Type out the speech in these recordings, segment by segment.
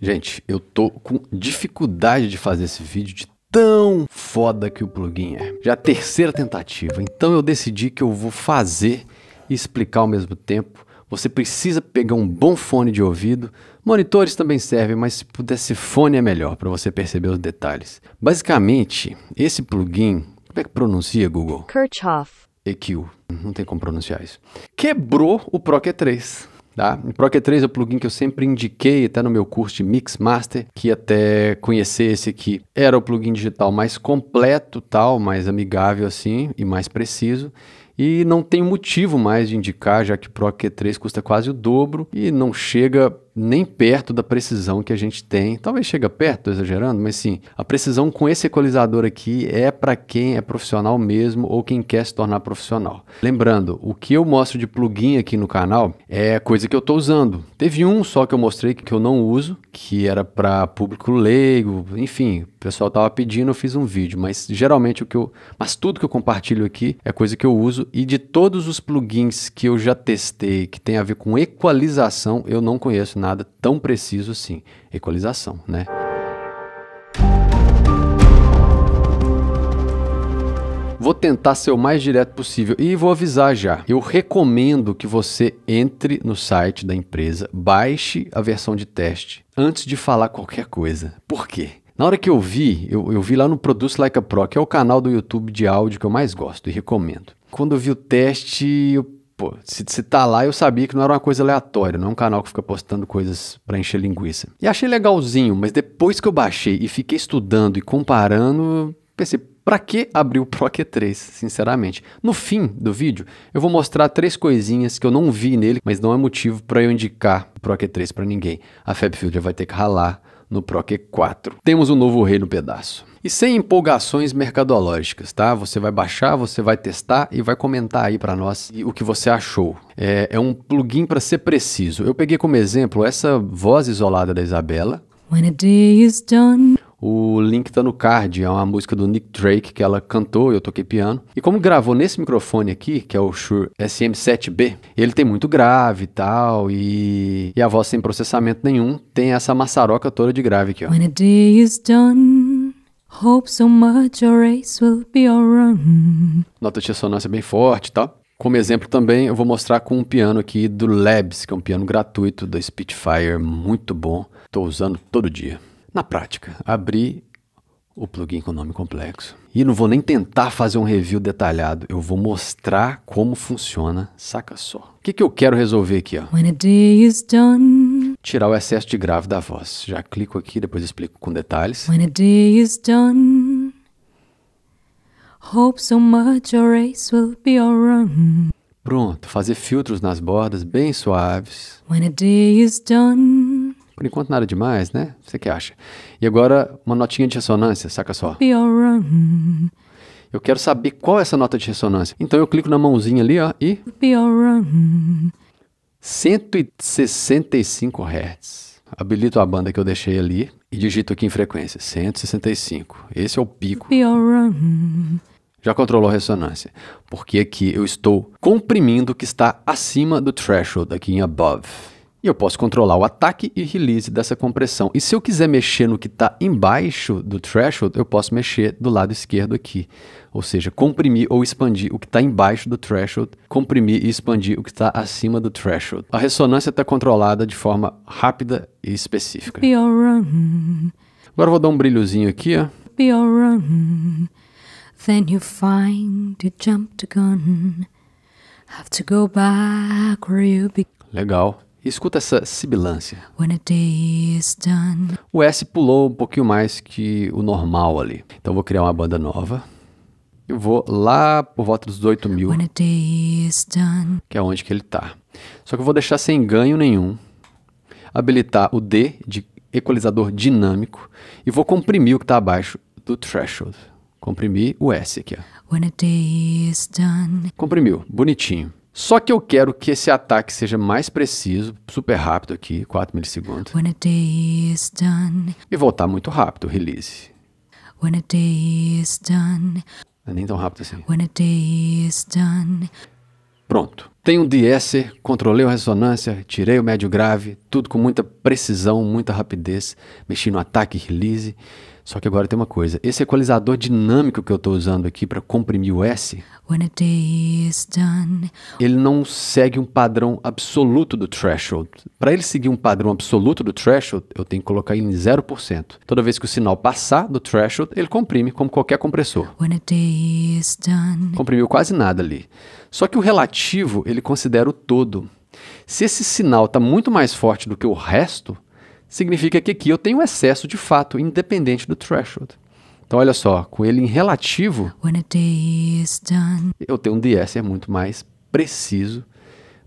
Gente, eu tô com dificuldade de fazer esse vídeo de tão foda que o plugin é. Já é a terceira tentativa, então eu decidi que eu vou fazer e explicar ao mesmo tempo. Você precisa pegar um bom fone de ouvido. Monitores também servem, mas se pudesse fone é melhor para você perceber os detalhes. Basicamente, esse plugin, como é que pronuncia, Google? Kirchhoff. EQ. Não tem como pronunciar isso. Quebrou o Pro Q3. Tá? O Pro Q3 é o plugin que eu sempre indiquei até no meu curso de Mix Master, que até conhecer esse aqui era o plugin digital mais completo, tal, mais amigável assim e mais preciso. E não tem motivo mais de indicar, já que o Pro Q3 custa quase o dobro e não chega nem perto da precisão que a gente tem. Talvez chega perto, exagerando, mas sim, a precisão com esse equalizador aqui é para quem é profissional mesmo ou quem quer se tornar profissional. Lembrando, o que eu mostro de plugin aqui no canal é coisa que eu estou usando. Teve um só que eu mostrei que eu não uso, que era para público leigo, enfim, o pessoal tava pedindo, eu fiz um vídeo, mas geralmente o que eu, mas tudo que eu compartilho aqui é coisa que eu uso e de todos os plugins que eu já testei que tem a ver com equalização, eu não conheço nada nada tão preciso assim. Equalização, né? Vou tentar ser o mais direto possível e vou avisar já. Eu recomendo que você entre no site da empresa, baixe a versão de teste antes de falar qualquer coisa. Por quê? Na hora que eu vi, eu, eu, vi lá no Produce Like a Pro, que é o canal do YouTube de áudio que eu mais gosto e recomendo. Quando eu vi o teste, eu pô, se, se tá lá, eu sabia que não era uma coisa aleatória, não é um canal que fica postando coisas para encher linguiça. E achei legalzinho, mas depois que eu baixei e fiquei estudando e comparando, pensei, pra que abrir o Pro Q3, sinceramente? No fim do vídeo, eu vou mostrar três coisinhas que eu não vi nele, mas não é motivo para eu indicar o Pro Q3 para ninguém. A Fabfield vai ter que ralar no PROC 4 Temos um novo rei no pedaço. E sem empolgações mercadológicas, tá? Você vai baixar, você vai testar e vai comentar aí para nós o que você achou. É, é um plugin para ser preciso. Eu peguei como exemplo essa voz isolada da Isabela. When a day is done o link tá no card, é uma música do Nick Drake que ela cantou, eu toquei piano. E como gravou nesse microfone aqui, que é o Shure SM7B, ele tem muito grave e tal, e, e a voz sem processamento nenhum tem essa maçaroca toda de grave aqui, ó. When a day is done, hope so much your race will be all run. Nota de ressonância bem forte e tal. Como exemplo também, eu vou mostrar com um piano aqui do Labs, que é um piano gratuito da Spitfire, muito bom. Estou usando todo dia. Na prática, abri o plugin com nome complexo. E não vou nem tentar fazer um review detalhado, eu vou mostrar como funciona, saca só. O que, que eu quero resolver aqui? Ó? Tirar o excesso de grave da voz. Já clico aqui, depois explico com detalhes. When a day is done, hope so much your race will be all run. Pronto, fazer filtros nas bordas bem suaves. When a day is done, por enquanto nada demais, né? Você que acha. E agora uma notinha de ressonância, saca só. Eu quero saber qual é essa nota de ressonância. Então eu clico na mãozinha ali, ó, e 165 Hz. Habilito a banda que eu deixei ali e digito aqui em frequência, 165. Esse é o pico. Já controlou a ressonância, porque aqui eu estou comprimindo o que está acima do threshold, aqui em above. E eu posso controlar o ataque e release dessa compressão. E se eu quiser mexer no que está embaixo do threshold, eu posso mexer do lado esquerdo aqui. Ou seja, comprimir ou expandir o que está embaixo do threshold, comprimir e expandir o que está acima do threshold. A ressonância está controlada de forma rápida e específica. Agora eu vou dar um brilhozinho aqui, ó. Then you find you jump the gun. Have to go back where you Legal. Escuta essa sibilância. Done, o S pulou um pouquinho mais que o normal ali. Então vou criar uma banda nova. Eu vou lá por volta dos 8 mil. Done, que é onde que ele tá. Só que eu vou deixar sem ganho nenhum. Habilitar o D de equalizador dinâmico. E vou comprimir o que está abaixo do threshold. Comprimir o S aqui. Ó. Comprimiu. Bonitinho. Só que eu quero que esse ataque seja mais preciso, super rápido aqui, 4 milissegundos. Done, e voltar muito rápido, release. Done, Não é nem tão rápido assim. Done, Pronto. Tenho um de controlei a ressonância, tirei o médio grave, tudo com muita precisão, muita rapidez. Mexi no ataque e release. Só que agora tem uma coisa. Esse equalizador dinâmico que eu estou usando aqui para comprimir o S, done, ele não segue um padrão absoluto do threshold. Para ele seguir um padrão absoluto do threshold, eu tenho que colocar ele em 0%. Toda vez que o sinal passar do threshold, ele comprime, como qualquer compressor. Done, Comprimiu quase nada ali. Só que o relativo, ele considera o todo. Se esse sinal está muito mais forte do que o resto, significa que aqui eu tenho excesso de fato, independente do threshold. Então, olha só, com ele em relativo, done, eu tenho um DS, é muito mais preciso,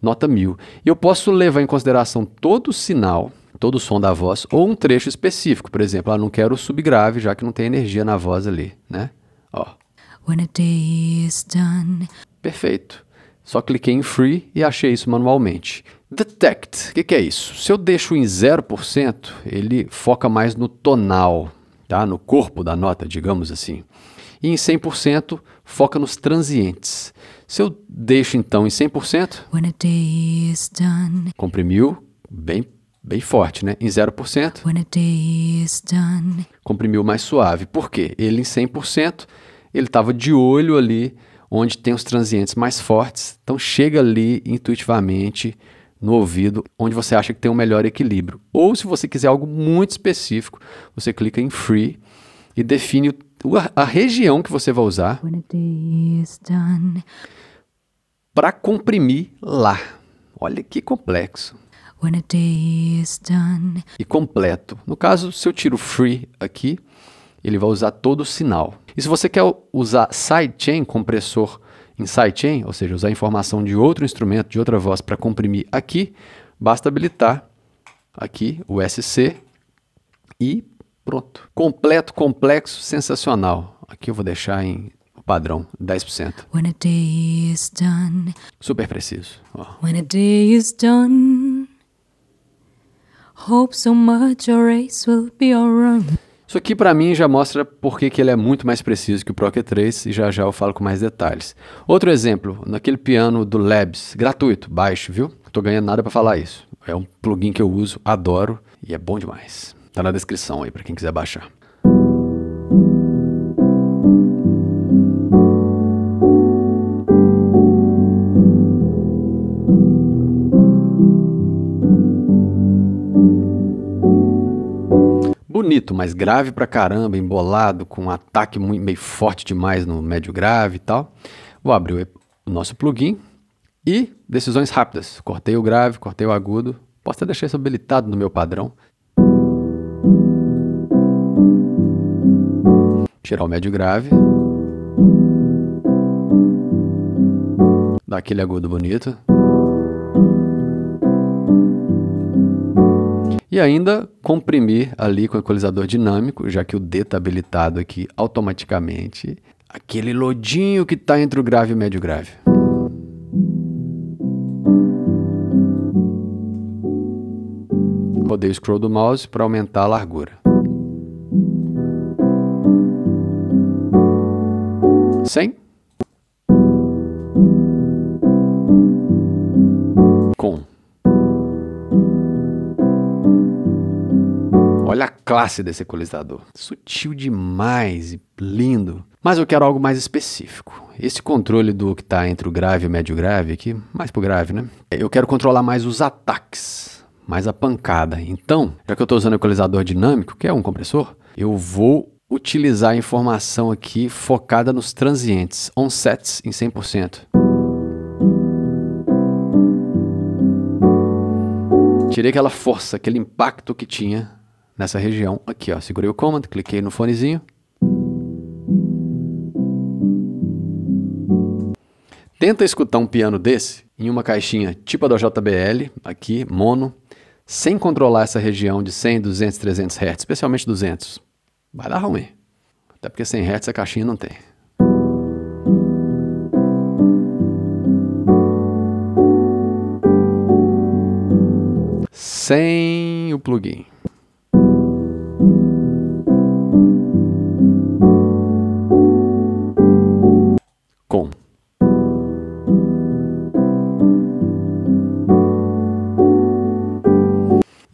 nota mil. E eu posso levar em consideração todo o sinal, todo o som da voz, ou um trecho específico. Por exemplo, eu ah, não quero o subgrave, já que não tem energia na voz ali, né? Ó. Done, Perfeito. Só cliquei em Free e achei isso manualmente. Detect, o que, que, é isso? Se eu deixo em 0%, ele foca mais no tonal, tá? no corpo da nota, digamos assim. E em 100%, foca nos transientes. Se eu deixo então em 100%, When done, comprimiu bem, bem forte, né? em 0%, When done, comprimiu mais suave. Por quê? Ele em 100%, ele estava de olho ali onde tem os transientes mais fortes, então chega ali intuitivamente no ouvido, onde você acha que tem um melhor equilíbrio. Ou se você quiser algo muito específico, você clica em Free e define a região que você vai usar para comprimir lá. Olha que complexo. E completo. No caso, se eu tiro free aqui, ele vai usar todo o sinal. E se você quer usar sidechain, compressor em sidechain, ou seja, usar informação de outro instrumento, de outra voz para comprimir aqui, basta habilitar aqui o SC e pronto. Completo, complexo, sensacional. Aqui eu vou deixar em padrão, 10%. When a day is done, Super preciso. Oh. When a day is done, hope so much race will be isso aqui para mim já mostra porque que ele é muito mais preciso que o Pro 3 e já já eu falo com mais detalhes. Outro exemplo, naquele piano do Labs, gratuito, baixo, viu? Não tô ganhando nada para falar isso. É um plugin que eu uso, adoro e é bom demais. Tá na descrição aí para quem quiser baixar. bonito, mas grave pra caramba, embolado, com um ataque muito, meio forte demais no médio grave e tal. Vou abrir o, o nosso plugin e decisões rápidas. Cortei o grave, cortei o agudo. Posso até deixar isso habilitado no meu padrão. Tirar o médio grave. Dar aquele agudo bonito. E ainda comprimir ali com o equalizador dinâmico, já que o D está habilitado aqui automaticamente, aquele lodinho que está entre o grave e o médio grave. Rodei o scroll do mouse para aumentar a largura. Sem Olha a classe desse equalizador. Sutil demais e lindo. Mas eu quero algo mais específico. Esse controle do que está entre o grave e o médio grave aqui, mais pro grave, né? Eu quero controlar mais os ataques, mais a pancada. Então, já que eu estou usando o equalizador dinâmico, que é um compressor, eu vou utilizar a informação aqui focada nos transientes, onsets em 100%. Tirei aquela força, aquele impacto que tinha nessa região aqui, ó. Segurei o Command, cliquei no fonezinho. Tenta escutar um piano desse em uma caixinha tipo a da JBL, aqui, mono, sem controlar essa região de 100, 200, 300 Hz, especialmente 200. Vai dar ruim. Até porque 100 Hz a caixinha não tem. Sem o plugin.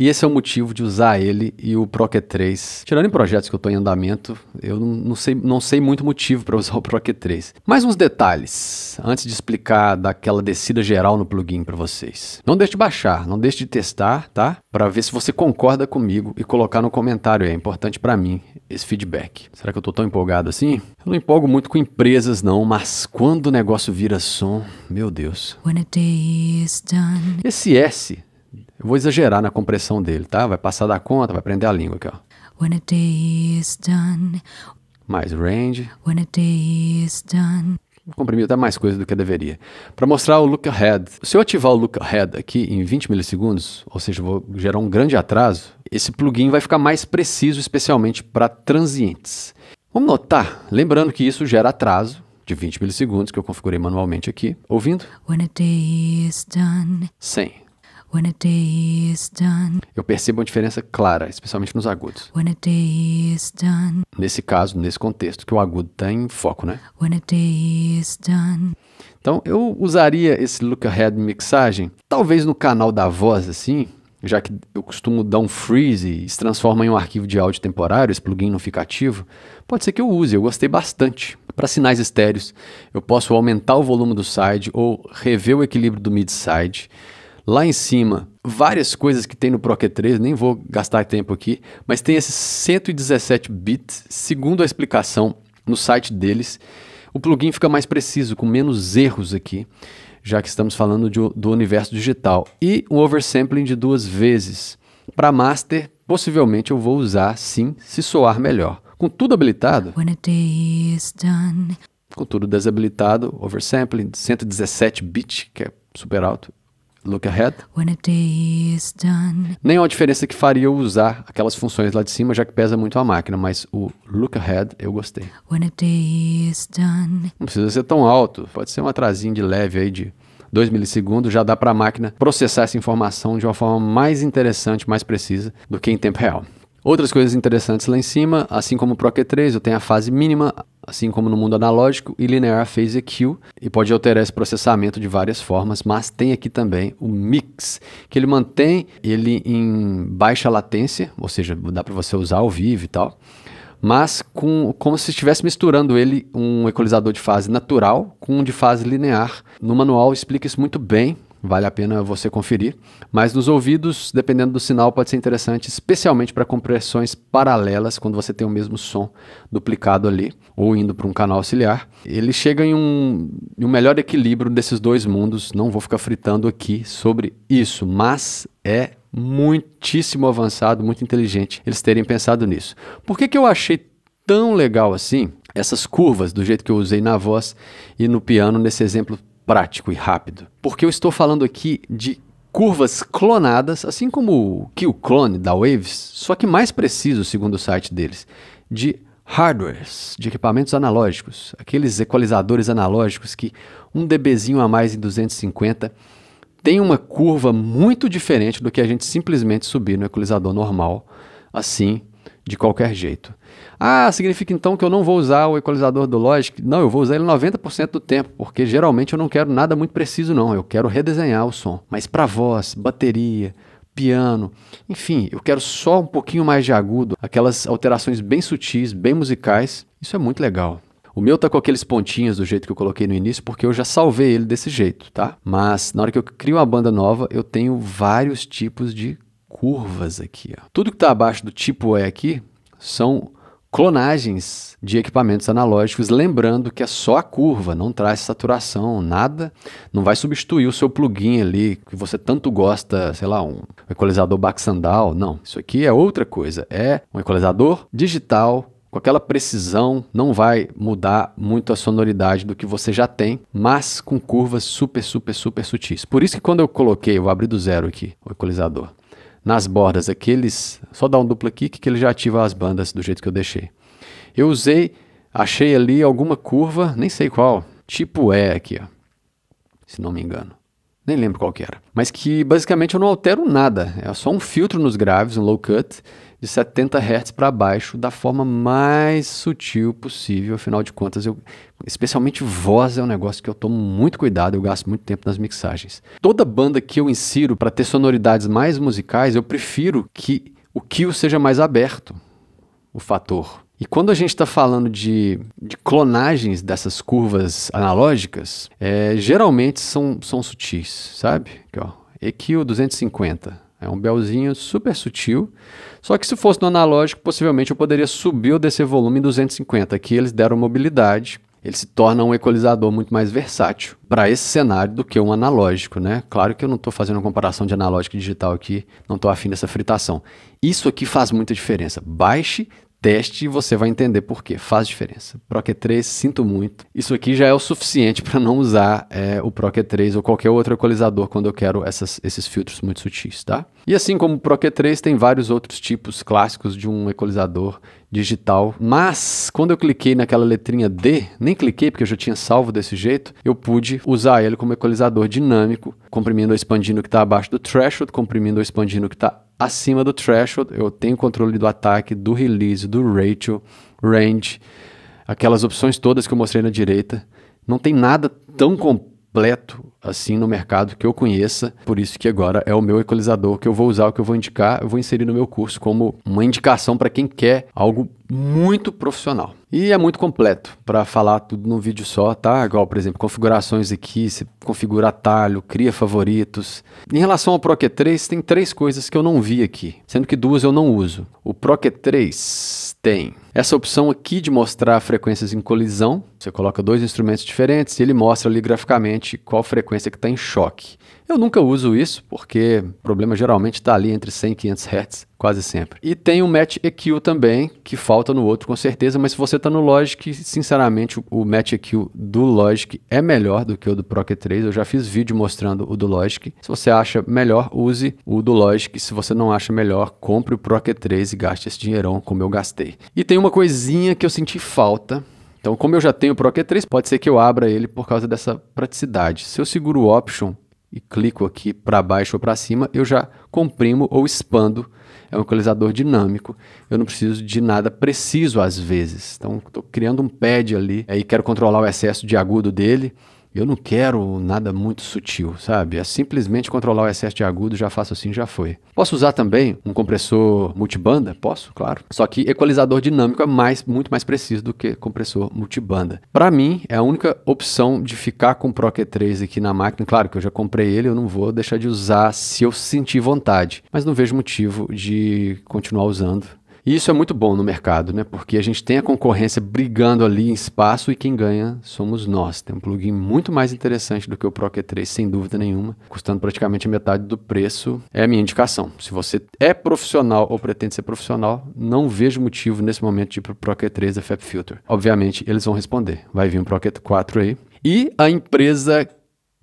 E esse é o motivo de usar ele e o Proc 3. Tirando em projetos que eu estou em andamento, eu não, sei, não sei muito motivo para usar o Proc 3. Mais uns detalhes, antes de explicar daquela descida geral no plugin para vocês. Não deixe de baixar, não deixe de testar, tá? Para ver se você concorda comigo e colocar no comentário, é importante para mim esse feedback. Será que eu estou tão empolgado assim? Eu não empolgo muito com empresas não, mas quando o negócio vira som, meu Deus. Esse S eu vou exagerar na compressão dele, tá? Vai passar da conta, vai prender a língua aqui, ó. When a day is done. Mais range. When a day is done. até mais coisa do que deveria. Para mostrar o look ahead. Se eu ativar o look ahead aqui em 20 milissegundos, ou seja, vou gerar um grande atraso, esse plugin vai ficar mais preciso, especialmente para transientes. Vamos notar, lembrando que isso gera atraso, de 20 milissegundos que eu configurei manualmente aqui, ouvindo. When a day is done. 100. When a day is done. Eu percebo uma diferença clara, especialmente nos agudos. When a day is done. Nesse caso, nesse contexto, que o agudo está em foco, né? When a day is done. Então, eu usaria esse look ahead mixagem, talvez no canal da voz, assim, já que eu costumo dar um freeze e se transforma em um arquivo de áudio temporário, esse plugin não fica ativo, pode ser que eu use, eu gostei bastante. Para sinais estéreos, eu posso aumentar o volume do side ou rever o equilíbrio do mid-side. Lá em cima, várias coisas que tem no Pro Q3, nem vou gastar tempo aqui, mas tem esses 117 bits, segundo a explicação no site deles. O plugin fica mais preciso, com menos erros aqui, já que estamos falando de, do universo digital. E um oversampling de duas vezes. Para master, possivelmente eu vou usar sim, se soar melhor. Com tudo habilitado. Com tudo desabilitado, oversampling, 117 bits que é super alto, look ahead. Done, Nenhuma diferença que faria eu usar aquelas funções lá de cima, já que pesa muito a máquina, mas o look ahead eu gostei. Done, Não precisa ser tão alto, pode ser um atrasinho de leve aí de 2 milissegundos, já dá para a máquina processar essa informação de uma forma mais interessante, mais precisa do que em tempo real. Outras coisas interessantes lá em cima, assim como o q 3, eu tenho a fase mínima, assim como no mundo analógico, e linear phase EQ, e pode alterar esse processamento de várias formas, mas tem aqui também o mix, que ele mantém ele em baixa latência, ou seja, dá para você usar ao vivo e tal, mas com, como se estivesse misturando ele um equalizador de fase natural com um de fase linear. No manual explica isso muito bem, Vale a pena você conferir. Mas nos ouvidos, dependendo do sinal, pode ser interessante, especialmente para compressões paralelas, quando você tem o mesmo som duplicado ali, ou indo para um canal auxiliar. Ele chega em um, em um melhor equilíbrio desses dois mundos. Não vou ficar fritando aqui sobre isso, mas é muitíssimo avançado, muito inteligente eles terem pensado nisso. Por que, que eu achei tão legal assim essas curvas, do jeito que eu usei na voz e no piano, nesse exemplo prático e rápido. Porque eu estou falando aqui de curvas clonadas, assim como que o clone da Waves, só que mais preciso, segundo o site deles, de hardwares, de equipamentos analógicos, aqueles equalizadores analógicos que um dBzinho a mais em 250 tem uma curva muito diferente do que a gente simplesmente subir no equalizador normal, assim, de qualquer jeito. Ah, significa então que eu não vou usar o equalizador do Logic? Não, eu vou usar ele 90% do tempo, porque geralmente eu não quero nada muito preciso não, eu quero redesenhar o som. Mas para voz, bateria, piano, enfim, eu quero só um pouquinho mais de agudo, aquelas alterações bem sutis, bem musicais. Isso é muito legal. O meu tá com aqueles pontinhos do jeito que eu coloquei no início, porque eu já salvei ele desse jeito, tá? Mas na hora que eu crio uma banda nova, eu tenho vários tipos de curvas aqui. Ó. Tudo que está abaixo do tipo E aqui são clonagens de equipamentos analógicos, lembrando que é só a curva, não traz saturação, nada, não vai substituir o seu plugin ali que você tanto gosta, sei lá, um equalizador Baxandal, não. Isso aqui é outra coisa, é um equalizador digital com aquela precisão, não vai mudar muito a sonoridade do que você já tem, mas com curvas super, super, super sutis. Por isso que quando eu coloquei, eu abri do zero aqui o equalizador nas bordas aqueles só dá um duplo kick que ele já ativa as bandas do jeito que eu deixei. Eu usei, achei ali alguma curva, nem sei qual, tipo E aqui, ó, se não me engano. Nem lembro qual que era. Mas que basicamente eu não altero nada. É só um filtro nos graves, um low cut, de 70 Hz para baixo da forma mais sutil possível. Afinal de contas, eu, especialmente voz é um negócio que eu tomo muito cuidado, eu gasto muito tempo nas mixagens. Toda banda que eu insiro para ter sonoridades mais musicais, eu prefiro que o kill seja mais aberto, o fator. E quando a gente está falando de, de, clonagens dessas curvas analógicas, é, geralmente são, são sutis, sabe? Aqui, ó, EQ 250, é um belzinho super sutil. Só que se fosse no analógico, possivelmente eu poderia subir ou descer volume em 250. Aqui eles deram mobilidade. Ele se torna um equalizador muito mais versátil para esse cenário do que um analógico, né? Claro que eu não estou fazendo uma comparação de analógico e digital aqui, não estou afim dessa fritação. Isso aqui faz muita diferença. Baixe Teste e você vai entender por quê. Faz diferença. Pro Q3, sinto muito. Isso aqui já é o suficiente para não usar é, o Pro Q3 ou qualquer outro equalizador quando eu quero essas, esses filtros muito sutis, tá? E assim como o Pro Q3, tem vários outros tipos clássicos de um equalizador digital. Mas quando eu cliquei naquela letrinha D, nem cliquei porque eu já tinha salvo desse jeito, eu pude usar ele como equalizador dinâmico, comprimindo ou expandindo o que está abaixo do threshold, comprimindo ou expandindo o que está acima do threshold. Eu tenho controle do ataque, do release, do ratio, range, aquelas opções todas que eu mostrei na direita. Não tem nada tão completo assim no mercado que eu conheça. Por isso que agora é o meu equalizador que eu vou usar, o que eu vou indicar, eu vou inserir no meu curso como uma indicação para quem quer algo muito profissional. E é muito completo para falar tudo num vídeo só, tá? Igual, por exemplo, configurações aqui, você configura atalho, cria favoritos. Em relação ao Pro Q3, tem três coisas que eu não vi aqui, sendo que duas eu não uso. O Pro Q3 tem essa opção aqui de mostrar frequências em colisão. Você coloca dois instrumentos diferentes e ele mostra ali graficamente qual frequência frequência que está em choque. Eu nunca uso isso, porque o problema geralmente está ali entre 100 e 500 Hz, quase sempre. E tem o Match EQ também, que falta no outro com certeza, mas se você está no Logic, sinceramente o Match EQ do Logic é melhor do que o do Pro Q3. Eu já fiz vídeo mostrando o do Logic. Se você acha melhor, use o do Logic. Se você não acha melhor, compre o Pro Q3 e gaste esse dinheirão como eu gastei. E tem uma coisinha que eu senti falta, então, como eu já tenho o Pro Q3, pode ser que eu abra ele por causa dessa praticidade. Se eu seguro o Option e clico aqui para baixo ou para cima, eu já comprimo ou expando. É um equalizador dinâmico, eu não preciso de nada preciso às vezes. Então, estou criando um pad ali, aí é, quero controlar o excesso de agudo dele. Eu não quero nada muito sutil, sabe? É simplesmente controlar o excesso de agudo, já faço assim, já foi. Posso usar também um compressor multibanda? Posso, claro. Só que equalizador dinâmico é mais, muito mais preciso do que compressor multibanda. Para mim, é a única opção de ficar com o Pro Q3 aqui na máquina. Claro que eu já comprei ele, eu não vou deixar de usar se eu sentir vontade. Mas não vejo motivo de continuar usando e isso é muito bom no mercado, né? Porque a gente tem a concorrência brigando ali em espaço e quem ganha somos nós. Tem um plugin muito mais interessante do que o Pro Q3, sem dúvida nenhuma, custando praticamente a metade do preço. É a minha indicação. Se você é profissional ou pretende ser profissional, não vejo motivo nesse momento de ir pro Pro Q3 da FabFilter. Obviamente, eles vão responder. Vai vir um Pro Q4 aí. E a empresa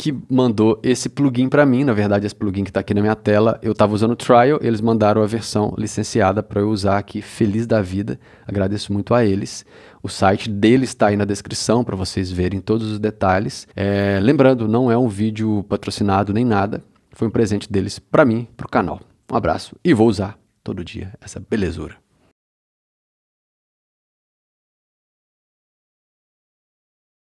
que mandou esse plugin para mim. Na verdade, esse plugin que está aqui na minha tela, eu estava usando o trial, eles mandaram a versão licenciada para eu usar aqui, feliz da vida. Agradeço muito a eles. O site deles está aí na descrição para vocês verem todos os detalhes. É, lembrando, não é um vídeo patrocinado nem nada. Foi um presente deles para mim, para o canal. Um abraço e vou usar todo dia essa belezura.